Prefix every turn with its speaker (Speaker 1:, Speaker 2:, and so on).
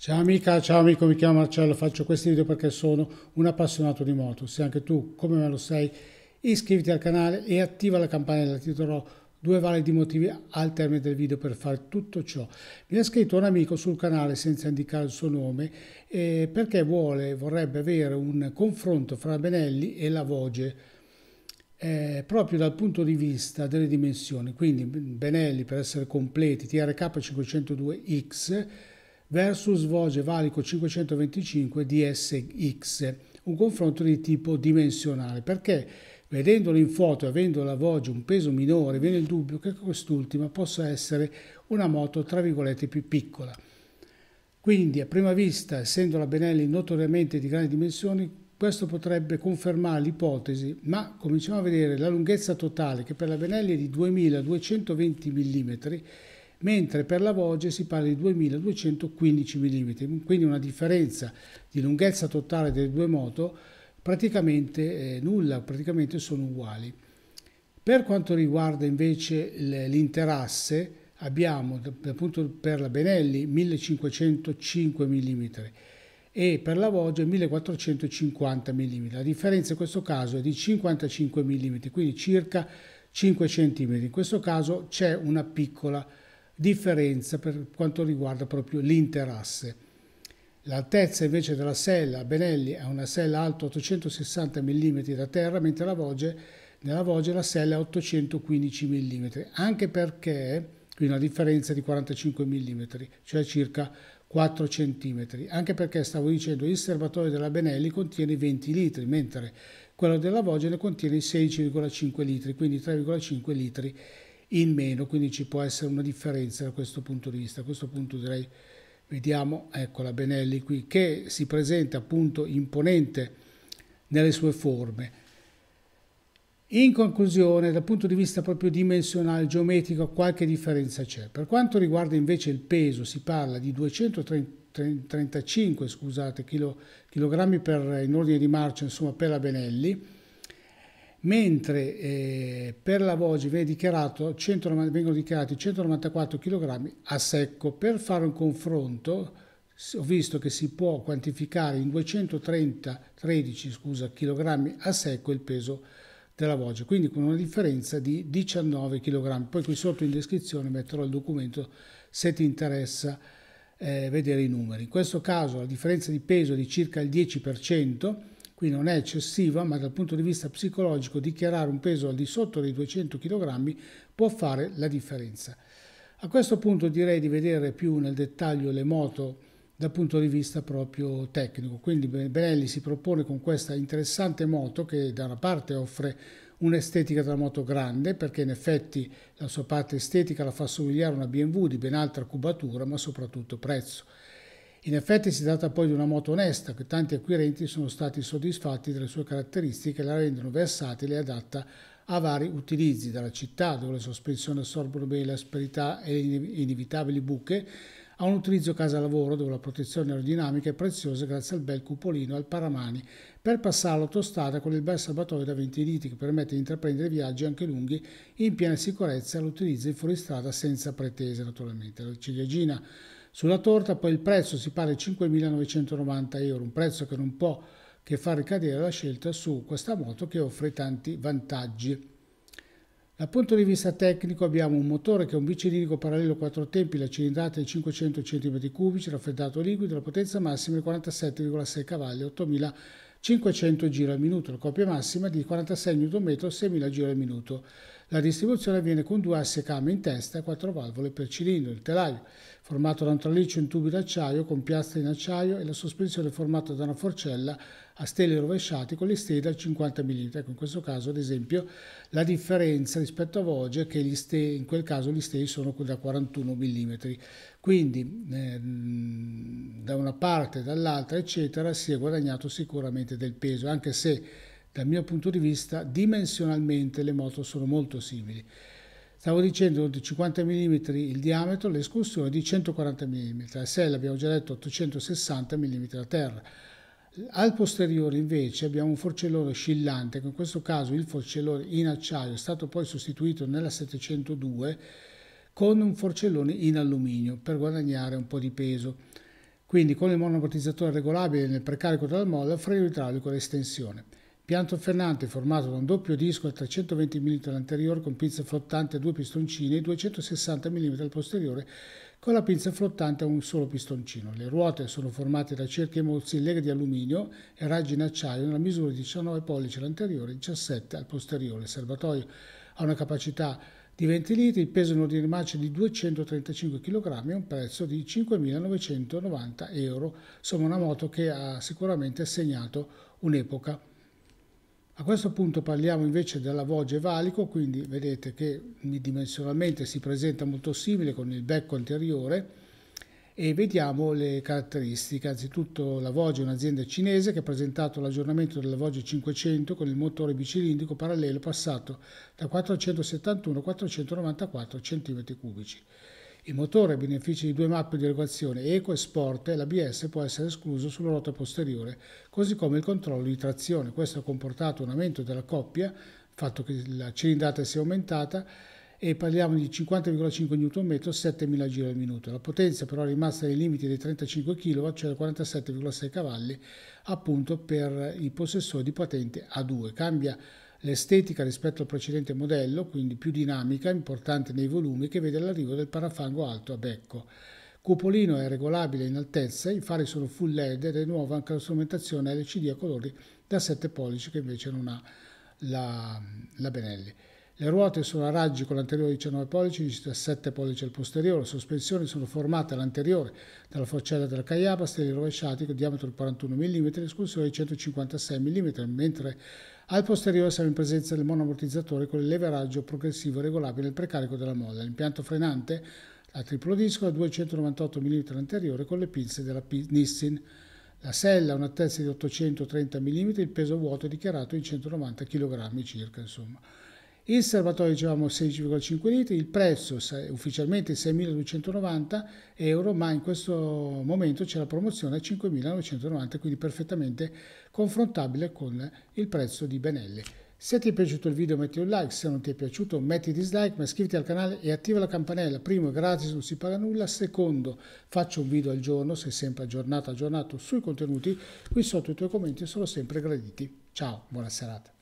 Speaker 1: Ciao amica, ciao amico, mi chiamo Marcello, faccio questi video perché sono un appassionato di moto. Se anche tu, come me lo sei, iscriviti al canale e attiva la campanella, ti darò due validi motivi al termine del video per fare tutto ciò. Mi ha scritto un amico sul canale senza indicare il suo nome eh, perché vuole, vorrebbe avere un confronto fra Benelli e la Voge. Eh, proprio dal punto di vista delle dimensioni quindi Benelli per essere completi TRK 502X versus Voce Valico 525 DSX, un confronto di tipo dimensionale, perché vedendolo in foto e avendo la Voce un peso minore viene il dubbio che quest'ultima possa essere una moto tra virgolette più piccola. Quindi a prima vista, essendo la Benelli notoriamente di grandi dimensioni, questo potrebbe confermare l'ipotesi, ma cominciamo a vedere la lunghezza totale che per la Benelli è di 2220 mm mentre per la Voge si parla di 2215 mm, quindi una differenza di lunghezza totale delle due moto praticamente eh, nulla, praticamente sono uguali. Per quanto riguarda invece l'interasse abbiamo appunto per la Benelli 1505 mm e per la Voge 1450 mm. La differenza in questo caso è di 55 mm, quindi circa 5 cm. In questo caso c'è una piccola differenza differenza per quanto riguarda proprio l'interasse. L'altezza invece della sella Benelli è una sella alta 860 mm da terra, mentre la voce, nella voce la sella è 815 mm, anche perché qui una differenza di 45 mm, cioè circa 4 cm, anche perché stavo dicendo il serbatoio della Benelli contiene 20 litri, mentre quello della voce ne contiene 16,5 litri, quindi 3,5 litri in meno, quindi ci può essere una differenza da questo punto di vista. A questo punto direi, vediamo, ecco la Benelli qui, che si presenta appunto imponente nelle sue forme. In conclusione, dal punto di vista proprio dimensionale, geometrico, qualche differenza c'è. Per quanto riguarda invece il peso, si parla di 235 kg in ordine di marcia insomma, per la Benelli, mentre eh, per la voce viene dichiarato 190, vengono dichiarati 194 kg a secco. Per fare un confronto ho visto che si può quantificare in 230 13, scusa, kg a secco il peso della voce, quindi con una differenza di 19 kg. Poi qui sotto in descrizione metterò il documento se ti interessa eh, vedere i numeri. In questo caso la differenza di peso è di circa il 10%, qui non è eccessiva, ma dal punto di vista psicologico dichiarare un peso al di sotto dei 200 kg può fare la differenza. A questo punto direi di vedere più nel dettaglio le moto dal punto di vista proprio tecnico. Quindi Benelli si propone con questa interessante moto che da una parte offre un'estetica della moto grande perché in effetti la sua parte estetica la fa somigliare a una BMW di ben altra cubatura ma soprattutto prezzo. In effetti si tratta poi di una moto onesta, che tanti acquirenti sono stati soddisfatti delle sue caratteristiche e la rendono versatile e adatta a vari utilizzi, dalla città dove le sospensioni assorbono bene l'asperità e le inevitabili buche, a un utilizzo casa-lavoro dove la protezione aerodinamica è preziosa grazie al bel cupolino e al paramani per passare all'autostrada con il bel serbatoio da 20 litri che permette di intraprendere viaggi anche lunghi in piena sicurezza e l'utilizzo in fuoristrada senza pretese naturalmente. La ciliegina sulla torta poi il prezzo si paga 5.990 euro, un prezzo che non può che far ricadere la scelta su questa moto che offre tanti vantaggi. Dal punto di vista tecnico abbiamo un motore che è un bicilindrico parallelo a quattro tempi, la cilindrata è di 500 cm3, raffreddato liquido, la potenza massima è 47,6 cavalli, 8500 giri al minuto, la coppia massima è di 46 Nm, 6000 giri al minuto. La distribuzione avviene con due asse a cam in testa e quattro valvole per cilindro. Il telaio, formato da un traliccio in tubi d'acciaio con piastre in acciaio e la sospensione formata da una forcella a stelle rovesciate con le stelle da 50 mm. Ecco, in questo caso, ad esempio, la differenza rispetto a Voge è che steli, in quel caso gli steli sono da 41 mm. Quindi eh, da una parte, dall'altra, eccetera, si è guadagnato sicuramente del peso, anche se dal mio punto di vista dimensionalmente le moto sono molto simili. Stavo dicendo di 50 mm il diametro, l'escursione di 140 mm, la sella abbiamo già detto 860 mm a terra. Al posteriore invece abbiamo un forcellone oscillante, in questo caso il forcellone in acciaio è stato poi sostituito nella 702 con un forcellone in alluminio per guadagnare un po' di peso. Quindi con il monoamortizzatore regolabile nel precarico della molla, freno idraulico e estensione. Pianto fernante formato da un doppio disco al 320 mm all'anteriore con pinza flottante a due pistoncini e 260 mm al posteriore con la pinza flottante a un solo pistoncino. Le ruote sono formate da cerchie mozzileghe di alluminio e raggi in acciaio nella misura di 19 pollici all'anteriore e 17 al posteriore. Il serbatoio ha una capacità di 20 litri, il peso in ordine di marcia di 235 kg e un prezzo di 5.990 euro. Insomma una moto che ha sicuramente segnato un'epoca. A questo punto parliamo invece della voce valico, quindi vedete che dimensionalmente si presenta molto simile con il becco anteriore e vediamo le caratteristiche. Anzitutto la Voge è un'azienda cinese che ha presentato l'aggiornamento della Voge 500 con il motore bicilindrico parallelo passato da 471 a 494 cm3. Il motore beneficia di due mappe di erogazione Eco e Sport e l'ABS può essere escluso sulla ruota posteriore, così come il controllo di trazione. Questo ha comportato un aumento della coppia, il fatto che la cilindrata sia aumentata, e parliamo di 50,5 Nm, 7.000 giri al minuto. La potenza però è rimasta nei limiti dei 35 kW, cioè 47,6 cavalli, appunto per i possessori di patente A2. Cambia L'estetica rispetto al precedente modello, quindi più dinamica, importante nei volumi, che vede l'arrivo del parafango alto a becco. Cupolino è regolabile in altezza, i fari sono full LED ed è nuova anche la strumentazione LCD a colori da 7 pollici che invece non ha la, la Benelli. Le ruote sono a raggi con l'anteriore 19 pollici, 17 pollici al posteriore, le sospensioni sono formate all'anteriore dalla forcella della Caiaba, steli rovesciati con diametro di 41 mm, escursione di 156 mm, mentre al posteriore siamo in presenza del monoamortizzatore con il leveraggio progressivo regolabile nel precarico della molla. L'impianto frenante a triplo disco a 298 mm anteriore con le pinze della Nissin. La sella ha una altezza di 830 mm, il peso vuoto è dichiarato in 190 kg circa, insomma il serbatoio dicevamo 16,5 litri, il prezzo ufficialmente 6.290 euro, ma in questo momento c'è la promozione a 5.990, quindi perfettamente confrontabile con il prezzo di Benelli. Se ti è piaciuto il video metti un like, se non ti è piaciuto metti dislike, ma iscriviti al canale e attiva la campanella. Primo, gratis, non si paga nulla. Secondo, faccio un video al giorno, sei sempre aggiornato, aggiornato sui contenuti. Qui sotto i tuoi commenti sono sempre graditi. Ciao, buona serata.